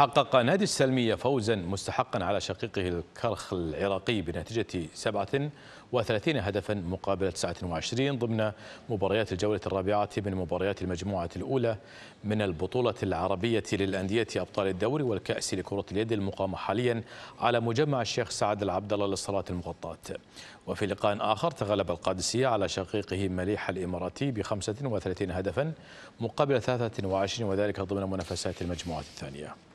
حقق نادي السلمية فوزا مستحقا على شقيقه الكرخ العراقي بنتيجة 37 هدفا مقابل 29 ضمن مباريات الجولة الرابعة من مباريات المجموعة الأولى من البطولة العربية للأندية أبطال الدوري والكأس لكرة اليد المقام حاليا على مجمع الشيخ سعد العبد الله للصلاة المغطاة وفي لقاء آخر تغلب القادسية على شقيقه مليح الإماراتي ب 35 هدفا مقابل 23 وذلك ضمن منافسات المجموعة الثانية